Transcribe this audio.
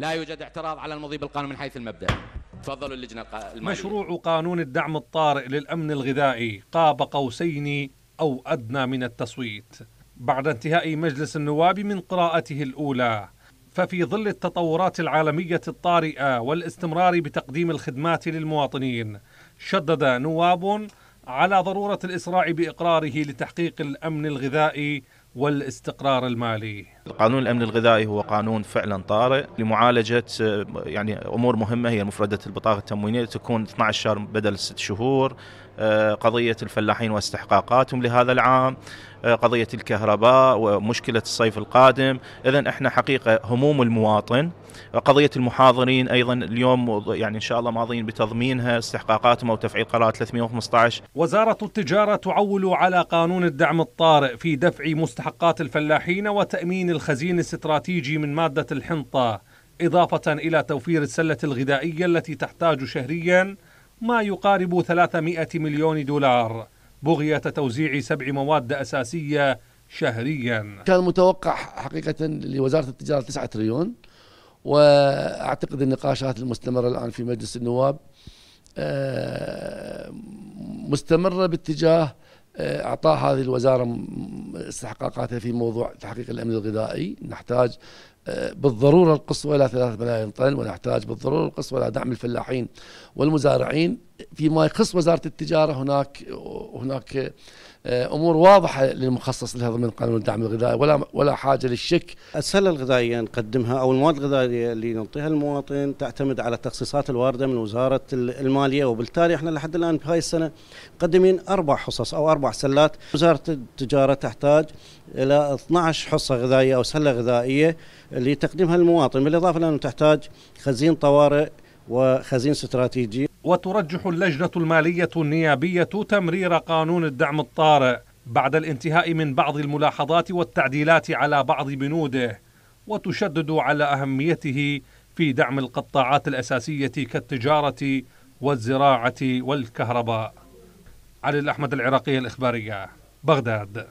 لا يوجد اعتراض على المضي بالقانون من حيث المبدا تفضلوا اللجنه الماليه مشروع قانون الدعم الطارئ للامن الغذائي قاب قوسين او ادنى من التصويت بعد انتهاء مجلس النواب من قراءته الاولى ففي ظل التطورات العالميه الطارئه والاستمرار بتقديم الخدمات للمواطنين شدد نواب على ضروره الاسراع باقراره لتحقيق الامن الغذائي والاستقرار المالي قانون الامن الغذائي هو قانون فعلا طارئ لمعالجه يعني امور مهمه هي مفرده البطاقه التموينيه تكون 12 شهر بدل 6 شهور آه، قضيه الفلاحين واستحقاقاتهم لهذا العام آه، قضيه الكهرباء ومشكله الصيف القادم اذا احنا حقيقه هموم المواطن قضيه المحاضرين ايضا اليوم يعني ان شاء الله ماضيين بتضمينها استحقاقاتهم او تفعيل قرار 315 وزاره التجاره تعول على قانون الدعم الطارئ في دفع مستحقات الفلاحين وتامين الخزين الاستراتيجي من مادة الحنطة إضافة إلى توفير السلة الغذائية التي تحتاج شهريا ما يقارب 300 مليون دولار بغية توزيع سبع مواد أساسية شهريا كان متوقع حقيقة لوزارة التجارة 9 تريليون وأعتقد النقاشات المستمرة الآن في مجلس النواب آه، مستمرة باتجاه آه، اعطاء هذه الوزاره استحقاقاتها في موضوع تحقيق الامن الغذائي نحتاج بالضرورة القصوى إلى ثلاث ملايين طن ونحتاج بالضرورة القصوى إلى دعم الفلاحين والمزارعين فيما يخص وزارة التجارة هناك هناك آه، امور واضحه للمخصص لها ضمن قانون الدعم الغذائي ولا ولا حاجه للشك. السله الغذائيه نقدمها او المواد الغذائيه اللي نعطيها المواطن تعتمد على التخصيصات الوارده من وزاره الماليه وبالتالي احنا لحد الان في هاي السنه مقدمين اربع حصص او اربع سلات، وزاره التجاره تحتاج الى 12 حصه غذائيه او سله غذائيه آه، اللي تقدمها للمواطن بالإضافة لأنه تحتاج خزين طوارئ وخزين استراتيجي وترجح اللجنة المالية النيابية تمرير قانون الدعم الطارئ بعد الانتهاء من بعض الملاحظات والتعديلات على بعض بنوده وتشدد على أهميته في دعم القطاعات الأساسية كالتجارة والزراعة والكهرباء علي الأحمد العراقية الإخبارية بغداد